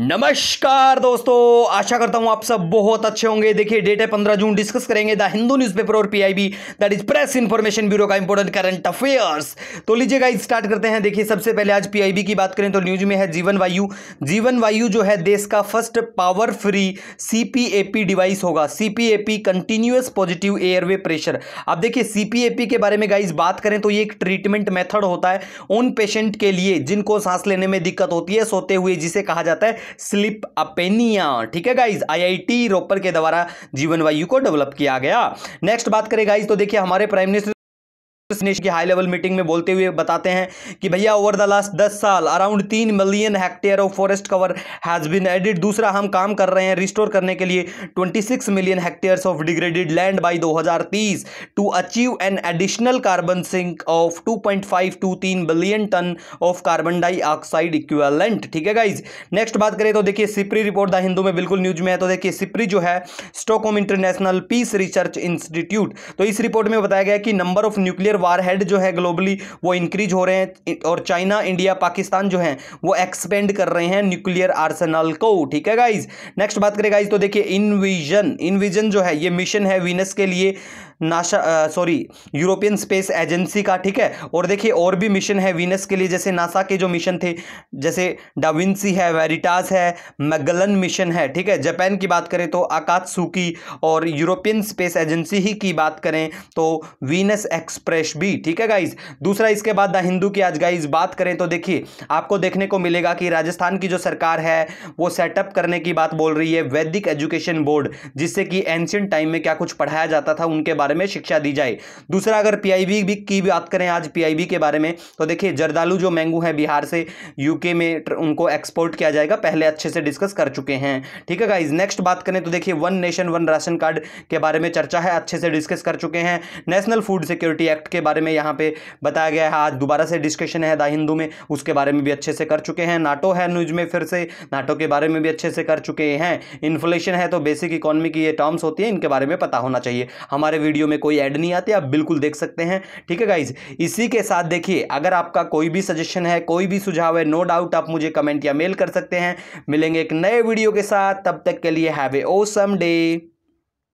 नमस्कार दोस्तों आशा करता हूं आप सब बहुत अच्छे होंगे देखिए डेट है पंद्रह जून डिस्कस करेंगे द हिंदू न्यूज़पेपर और PIB that is press information bureau का इंपॉर्टेंट करंट अफेयर्स तो लीजिएगा स्टार्ट करते हैं देखिए सबसे पहले आज पीआईबी की बात करें तो न्यूज में है जीवन वायु जीवन वायु जो है देश का first power free C device होगा C continuous positive airway pressure अब देखिए सी के बारे में गाइज बात करें तो ये एक ट्रीटमेंट मेथड होता है उन पेशेंट के लिए जिनको सांस लेने में दिक्कत होती है सोते हुए जिसे कहा जाता है स्लिप अपेनिया ठीक है गाइज आईआईटी रोपर के द्वारा जीवन वायु को डेवलप किया गया नेक्स्ट बात करें गाइज तो देखिए हमारे प्राइम मिनिस्टर की हाई लेवल मीटिंग में बोलते हुए बताते हैं कि भैया ओवर द लास्ट दस साल अराउंड तीन million hectare of forest cover has been added दूसरा हम काम कर रहे हैं रिस्टोर करने के लिए 26 million hectares of degraded land by 2030 to achieve an additional carbon sink of 2.5 to तीन billion ton of carbon dioxide equivalent ठीक है गाइज नेक्स्ट बात करें तो देखिए सिप्री रिपोर्ट द हिंदू में बिल्कुल न्यूज में है तो देखिए सिप्री जो है Stockholm international peace research institute तो इस रिपोर्ट में बताया गया कि नंबर ऑफ न्यूक्लियर वारहेड जो है ग्लोबली वो इंक्रीज हो रहे हैं और चाइना इंडिया पाकिस्तान जो है वो एक्सपेंड कर रहे हैं न्यूक्लियर आर्सेनल को ठीक है गाइज नेक्स्ट बात करें गाइज तो देखिए इनविजन इनविजन जो है ये मिशन है वीनस के लिए नाशा सॉरी यूरोपियन स्पेस एजेंसी का ठीक है और देखिए और भी मिशन है वीनस के लिए जैसे नासा के जो मिशन थे जैसे डाविंसी है वेरिटास है मैगलन मिशन है ठीक है जापान की बात करें तो आकात्सुकी और यूरोपियन स्पेस एजेंसी ही की बात करें तो वीनस एक्सप्रेस भी ठीक है गाइज दूसरा इसके बाद द हिंदू की आज गाइज बात करें तो देखिए आपको देखने को मिलेगा कि राजस्थान की जो सरकार है वो सेटअप करने की बात बोल रही है वैदिक एजुकेशन बोर्ड जिससे कि एंशियंट टाइम में क्या कुछ पढ़ाया जाता था उनके बारे बारे में शिक्षा दी जाए दूसरा अगर पीआईबी भी की बात करें आज पीआईबी के बारे में तो देखिए जर्दालू जो मैंगू है बिहार से यूके में उनको एक्सपोर्ट किया जाएगा पहले अच्छे से डिस्कस कर चुके हैं ठीक है गाइज नेक्स्ट बात करें तो देखिए one nation one ration card के बारे में चर्चा है अच्छे से डिस्कस कर चुके हैं नेशनल फूड सिक्योरिटी एक्ट के बारे में यहाँ पे बताया गया है आज दोबारा से डिस्कशन है द हिंदू में उसके बारे में भी अच्छे से कर चुके हैं नाटो है न्यूज में फिर से नाटो के बारे में भी अच्छे से कर चुके हैं इन्फ्लेशन है तो बेसिक इकोनॉमी की ये टर्म्स होती है इनके बारे में पता होना चाहिए हमारे वीडियो वीडियो में कोई ऐड नहीं आते आप बिल्कुल देख सकते हैं ठीक है गाइज इसी के साथ देखिए अगर आपका कोई भी सजेशन है कोई भी सुझाव है नो डाउट आप मुझे कमेंट या मेल कर सकते हैं मिलेंगे एक नए वीडियो के साथ तब तक के लिए हैव ए ओसम डे